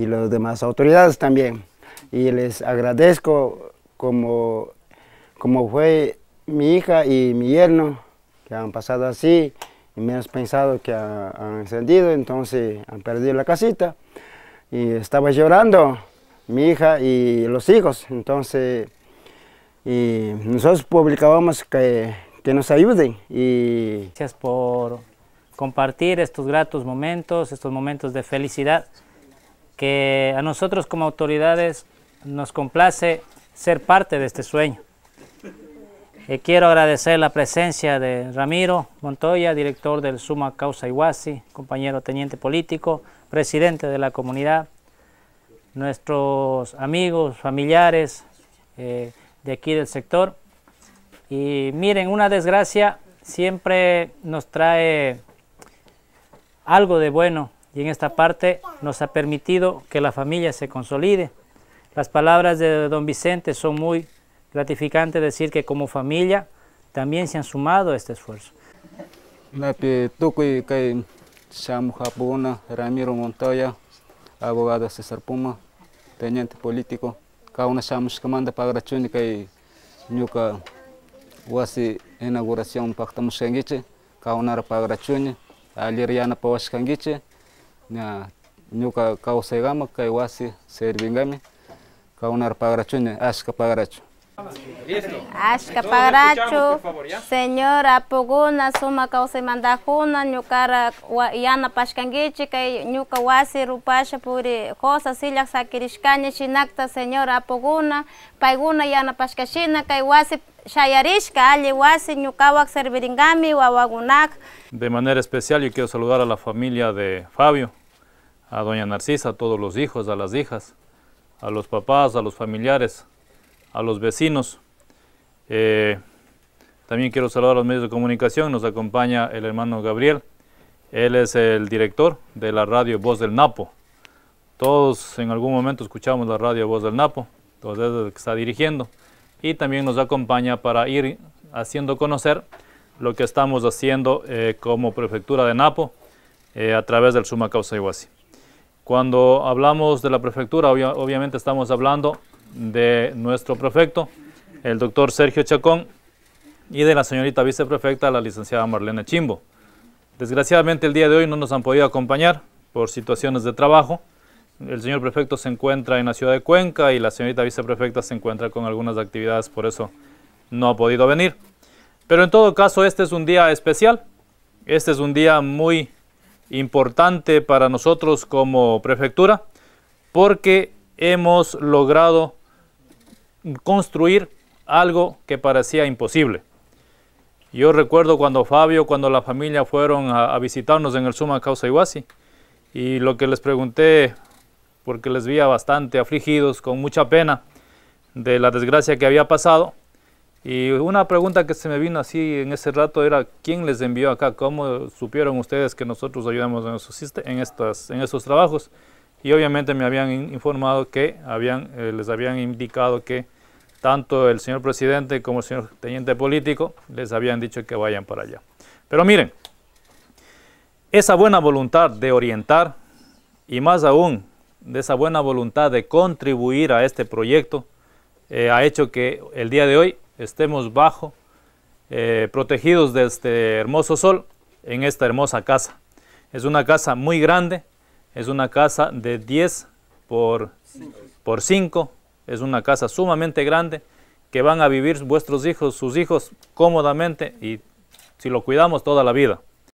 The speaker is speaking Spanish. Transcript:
y las demás autoridades también. Y les agradezco como, como fue mi hija y mi yerno, que han pasado así, y me han pensado que han encendido, entonces han perdido la casita. Y estaba llorando mi hija y los hijos, entonces y nosotros publicábamos que, que nos ayuden. Y... Gracias por compartir estos gratos momentos, estos momentos de felicidad que a nosotros como autoridades nos complace ser parte de este sueño. Y eh, quiero agradecer la presencia de Ramiro Montoya, director del Suma Causa Iwasi, compañero teniente político, presidente de la comunidad, nuestros amigos, familiares eh, de aquí del sector. Y miren, una desgracia siempre nos trae algo de bueno y en esta parte nos ha permitido que la familia se consolide. Las palabras de don Vicente son muy gratificantes, decir que como familia también se han sumado a este esfuerzo. Ramiro Montoya, abogado César Puma, teniente político. Kauna Shamus Kamanda Pagrachuni kai ñuka wasi inauguración pagrachuni, ña ñuka kawsaykama kay wasi sirvinkami kawnar pagrachuña ashka pagrachu Ashka pagrachu, señor Apoguna, suma kawsaymandajuna ñukara yana pashkanguichi kay ñuka wasi rupasha puri cosa sillak sakirishkani shinakta señor Apoguna, paiguna yana pashkashina kay wasi shayarishka alli wasi ñukawak wawagunak. De manera especial yo quiero saludar a la familia de Fabio, a doña Narcisa, a todos los hijos, a las hijas, a los papás, a los familiares, a los vecinos. Eh, también quiero saludar a los medios de comunicación, nos acompaña el hermano Gabriel, él es el director de la radio Voz del Napo. Todos en algún momento escuchamos la radio Voz del Napo, entonces que está dirigiendo. Y también nos acompaña para ir haciendo conocer lo que estamos haciendo eh, como prefectura de Napo eh, a través del Suma Causa Iguasi. Cuando hablamos de la prefectura, obviamente estamos hablando de nuestro prefecto, el doctor Sergio Chacón, y de la señorita viceprefecta, la licenciada Marlene Chimbo. Desgraciadamente el día de hoy no nos han podido acompañar por situaciones de trabajo. El señor prefecto se encuentra en la ciudad de Cuenca y la señorita viceprefecta se encuentra con algunas actividades, por eso no ha podido venir. Pero en todo caso, este es un día especial, este es un día muy importante para nosotros como prefectura porque hemos logrado construir algo que parecía imposible. Yo recuerdo cuando Fabio, cuando la familia fueron a, visitarnos en el Suma Causa Iguasi y lo que les pregunté, porque les vi bastante afligidos, con mucha pena de la desgracia que había pasado, y una pregunta que se me vino así en ese rato era, ¿quién les envió acá? ¿Cómo supieron ustedes que nosotros ayudamos en esos, en estas, trabajos? Y obviamente me habían informado que habían, eh, les habían indicado que tanto el señor presidente como el señor teniente político les habían dicho que vayan para allá. Pero miren, esa buena voluntad de orientar y más aún de esa buena voluntad de contribuir a este proyecto eh, ha hecho que el día de hoy estemos bajo, eh, protegidos de este hermoso sol en esta hermosa casa. Es una casa muy grande, es una casa de 10 por, por 5, es una casa sumamente grande que van a vivir vuestros hijos, sus hijos cómodamente y si lo cuidamos toda la vida.